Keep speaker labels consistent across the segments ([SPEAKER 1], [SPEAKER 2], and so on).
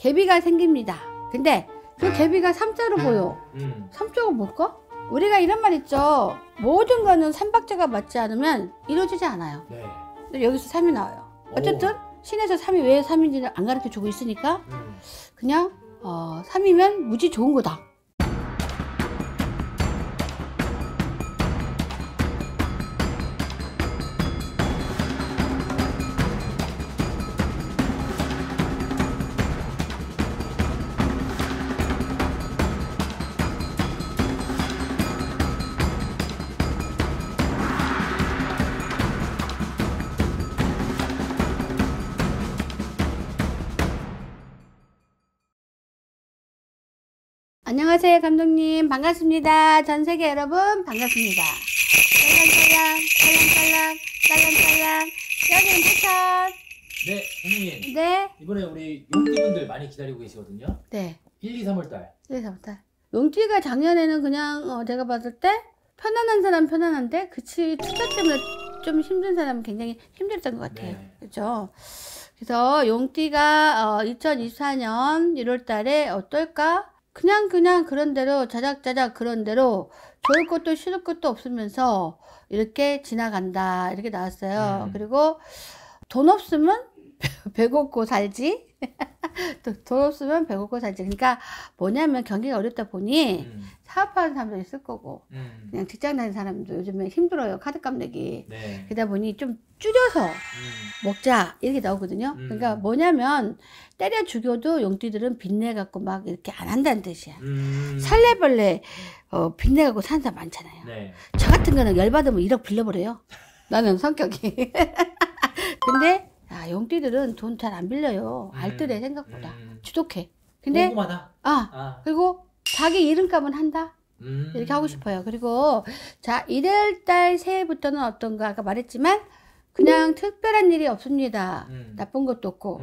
[SPEAKER 1] 개비가 생깁니다. 근데 그 네. 개비가 삼자로 보여. 음. 삼자가 뭘까? 우리가 이런 말 있죠. 모든 거는 삼박자가 맞지 않으면 이루어지지 않아요. 네. 근데 여기서 삼이 나와요. 어쨌든 신에서 삼이 왜 삼인지는 안 가르쳐 주고 있으니까 음. 그냥 어, 삼이면 무지 좋은 거다. 안녕하세요 감독님 반갑습니다 전세계 여러분 반갑습니다 딸랑딸랑 딸랑딸랑 딸랑딸랑 여기는 부천 네 선생님 네. 네 이번에 우리 용띠분들 많이 기다리고 계시거든요 네 1, 2, 3월달 1, 2, 3월달 용띠가 작년에는 그냥 어, 제가 봤을 때 편안한 사람 편안한데 그치 투자 때문에 좀 힘든 사람은 굉장히 힘들었던 것 같아요 네. 그렇죠 그래서 용띠가 어, 2024년 1월달에 어떨까 그냥 그냥 그런 대로 자작자작 그런 대로 좋을 것도 싫을 것도 없으면서 이렇게 지나간다 이렇게 나왔어요. 음. 그리고 돈 없으면 배고프고 살지. 돈 없으면 배고프고 살지. 그러니까 뭐냐면 경기가 어렵다 보니 음. 사업하는 사람도 있을 거고 음. 그냥 직장 다니는 사람도 요즘에 힘들어요. 카드값 내기. 네. 그러다 보니 좀 줄여서 음. 먹자 이렇게 나오거든요. 음. 그러니까 뭐냐면 때려 죽여도 용띠들은 빚내 갖고 막 이렇게 안 한다는 뜻이야. 음. 살래벌레 어, 빚내 갖고 사는 사람 많잖아요. 네. 저 같은 거는 열받으면 1억 빌려버려요. 나는 성격이. 근데 야, 아, 영띠들은 돈 잘 안 빌려요. 알뜰해, 음. 생각보다. 음. 주독해.
[SPEAKER 2] 근데. 궁금하다.
[SPEAKER 1] 아, 아, 그리고 자기 이름값은 한다. 음. 이렇게 하고 음. 싶어요. 그리고, 자, 1월달 새해부터는 어떤가, 아까 말했지만, 그냥 특별한 일이 없습니다. 음. 나쁜 것도 없고,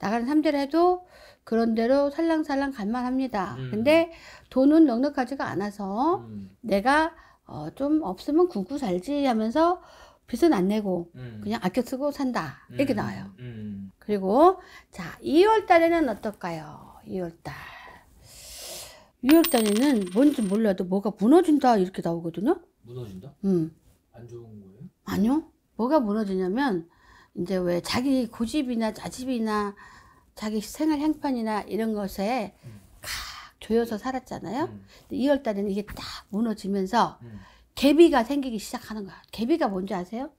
[SPEAKER 1] 나가는 삼대를 해도 그런대로 살랑살랑 갈만합니다. 근데 돈은 넉넉하지가 않아서, 내가 어, 좀 없으면 굶고 살지 하면서 빚은 안 내고 음. 그냥 아껴 쓰고 산다 음. 이렇게 나와요 음, 음. 그리고 자 2월 달에는 어떨까요 2월 달 2월 달에는 뭔지 몰라도 뭐가 무너진다 이렇게 나오거든요 무너진다? 음. 안 좋은 거예요? 아니요 뭐가 무너지냐면 이제 왜 자기 고집이나 자집이나 자기 생활 행편이나 이런 것에 각 음. 조여서 살았잖아요 2월 음. 달에는 이게 딱 무너지면서 개비가 생기기 시작하는 거야. 개비가 뭔지 아세요?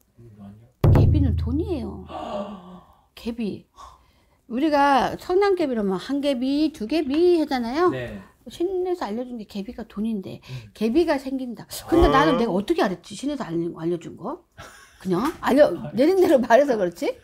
[SPEAKER 1] 개비는 돈이에요. 개비. 우리가 성냥개비로만 뭐 한 개비, 두 개비 하잖아요. 네. 신에서 알려준 게 개비가 돈인데 음. 개비가 생긴다. 근데 어... 나는 내가 어떻게 알았지? 신에서 알려준 거? 그냥 알려 내린 대로 말해서 그렇지?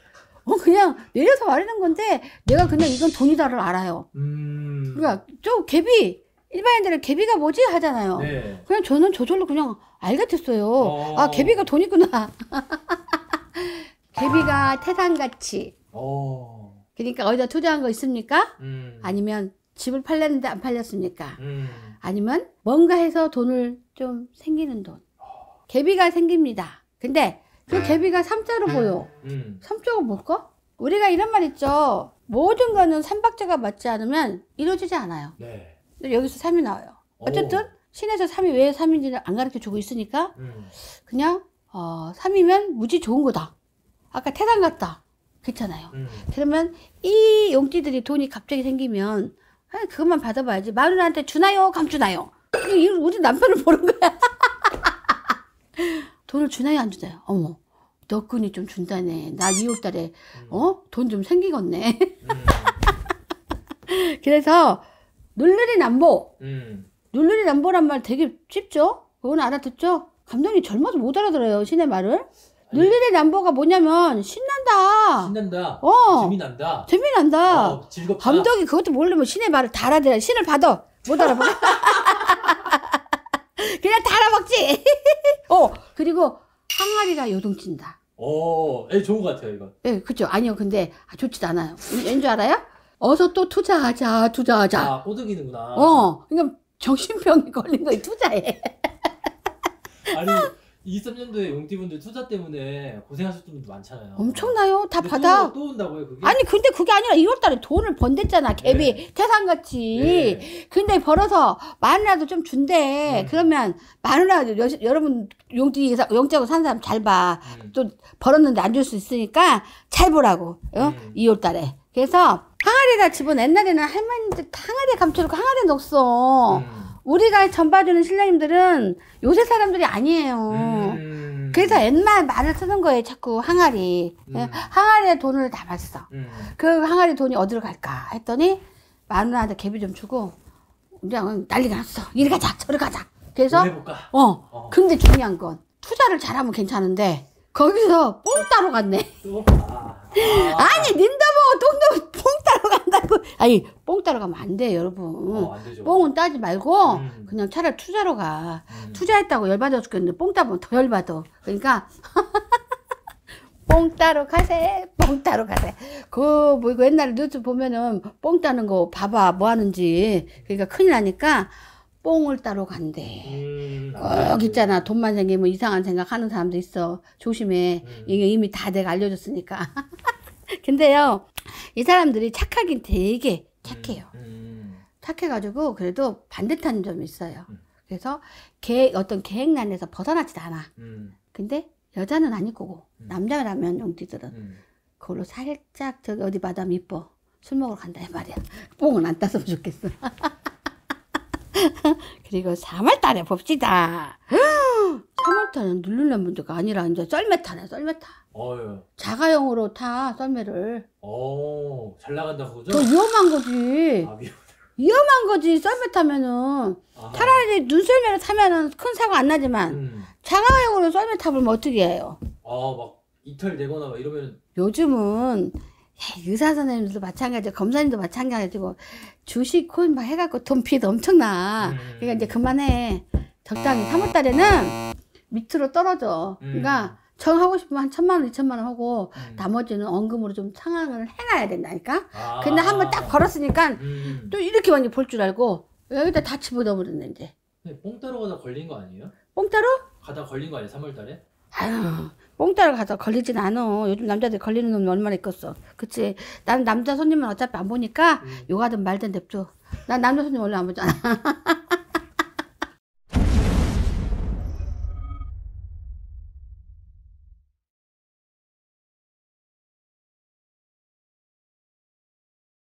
[SPEAKER 1] 어 그냥 내려서 말하는 건데 내가 그냥 이건 돈이다를 알아요. 음... 그러니까 저 개비 일반인들은 개비가 뭐지 하잖아요. 네. 그냥 저는 저절로 그냥 알 같았어요. 어. 아, 개비가 돈이구나. 개비가 태산같이. 어. 그러니까 어디다 투자한 거 있습니까? 음. 아니면 집을 팔렸는데 안 팔렸습니까? 음. 아니면 뭔가 해서 돈을 좀 생기는 돈. 개비가 생깁니다. 근데 그 네. 개비가 3자로 보여. 3자가 음. 음. 뭘까? 우리가 이런 말 있죠. 모든 거는 삼박자가 맞지 않으면 이루어지지 않아요. 네. 여기서 3이 나와요. 어쨌든 오. 신에서 3이 왜 3인지를 안 가르쳐 주고 있으니까 그냥 어, 3이면 무지 좋은 거다. 아까 태산 같다. 그렇잖아요 음. 그러면 이 용띠들이 돈이 갑자기 생기면 아, 그것만 받아봐야지. 마누라한테 주나요? 감주나요? 우리 남편을 보는 거야. 돈을 주나요? 안 주나요? 어머. 너끈이 좀 준다네. 나 2월 달에, 어? 돈 좀 생기겠네. 음. 그래서, 놀늘이 남보. 음. 눌누리 남보란 말 되게 쉽죠? 그건 알아듣죠? 감독님 젊어서 못 알아들어요 신의 말을 늘리의 남보가 뭐냐면 신난다. 신난다. 어. 재미난다. 재미난다. 어, 즐겁다. 감독이 그것도 모르면 신의 말을 달아들어. 신을 받아. 못 알아봐. 그냥 달아먹지. 어. 그리고 항아리가 요동친다. 오, 어, 예, 좋은 것 같아요, 이거. 예, 그죠. 아니요, 근데 아, 좋지도 않아요. 왠 줄 알아요? 어서 또 투자하자, 투자하자. 아, 꼬드기는구나. 어. 그러니까 정신병이 걸린 거에 투자해. 아니 23년도에 용띠분들 투자 때문에 고생하셨던 분들 많잖아요. 엄청나요. 다 받아. 또, 온다고요, 그게? 아니 근데 그게 아니라 1월 달에 돈을 번댔잖아. 갭이 네. 태산같이. 네. 근데 벌어서 마누라도 좀 준대. 음. 그러면 마누라 여, 여러분 용띠 용자고 산 사람 잘 봐. 음. 또 벌었는데 안 줄 수 있으니까 잘 보라고. 어? 2월 음. 달에. 그래서 항아리가 집은 옛날에는 할머니들 항아리에 감춰놓고 항아리에 넣었어. 음. 우리가 전봐주는 신랑님들은 요새 사람들이 아니에요. 음. 그래서 옛날 말을 쓰는 거예요. 자꾸 항아리. 음. 항아리에 돈을 담았어. 음. 그 항아리 돈이 어디로 갈까 했더니 마누라한테 개비 좀 주고 그냥 어, 난리가 났어. 이리 가자, 저리 가자. 그래서 어, 어. 근데 중요한 건 투자를 잘하면 괜찮은데 거기서 뽕 따로 갔네. 아. 니 닌도 똥도 뽕 따러 간다고. 아니, 뽕 따러 가면 안 돼, 여러분. 어, 안 뽕은 따지 말고, 음. 그냥 차라리 투자로 가. 음. 투자했다고 열받아 죽겠는데, 뽕 따면 더 열받아. 그러니까, 뽕 따러 가세, 뽕 따러 가세. 그, 뭐, 이거 옛날에 뉴스 보면은, 뽕 따는 거 봐봐, 뭐 하는지. 그러니까 큰일 나니까, 뽕을 따러 간대. 음, 꼭 있잖아. 돈만 생기면 이상한 생각 하는 사람도 있어. 조심해. 음. 이게 이미 다 내가 알려줬으니까. 근데요, 이 사람들이 착하긴 되게 착해요. 음, 음. 착해가지고 그래도 반듯한 점이 있어요. 음. 그래서 계획, 어떤 계획난에서 벗어나지도 않아. 근데 여자는 아닐 거고 남자라면 용띠들은 그걸로 살짝 저기 어디 마담 이뻐 술 먹으러 간다 이 말이야. 뽕은 안 땄으면 좋겠어. 그리고 3월달에 봅시다. 3월달은 눌르는 문제가 아니라 이제 썰매타네 썰매타. 어휴. 자가용으로 타 썰매를 어, 잘 나간다고 그죠? 더 위험한 거지 아, 미안. 위험한 거지 썰매 타면은 아 차라리 눈썰매를 타면은 큰 사고 안 나지만 음. 자가용으로 썰매 타보면 뭐 어떻게 해요 아, 막 이탈 되거나 막 이러면 요즘은 의사 선생님들도 마찬가지고 검사님도 마찬가지고 주식 코막 해갖고 돈 피해도 엄청나 음. 그러니까 이제 음. 그만해 적당히 3월달에는 밑으로 떨어져 그러니까 음. 처음 하고 싶으면 한 천만 원, 이천만 원 하고 음. 나머지는 원금으로 좀 상황을 해놔야 된다니까. 아. 근데 한 번 딱 걸었으니까 음. 또 이렇게 많이 볼 줄 알고 여기다 다 집어넣어버렸네 이제. 데 뽕따로 가다 걸린 거 아니에요? 뽕따로? 가다 걸린 거 아니에요? 3월달에? 아유 뽕따로 가다 걸리진 않어. 요즘 남자들 걸리는 놈 얼마나 있겠어. 그치? 난 남자 손님은 어차피 안 보니까 음. 요가든 말든 냅둬. 난 남자 손님 원래 안 보잖아.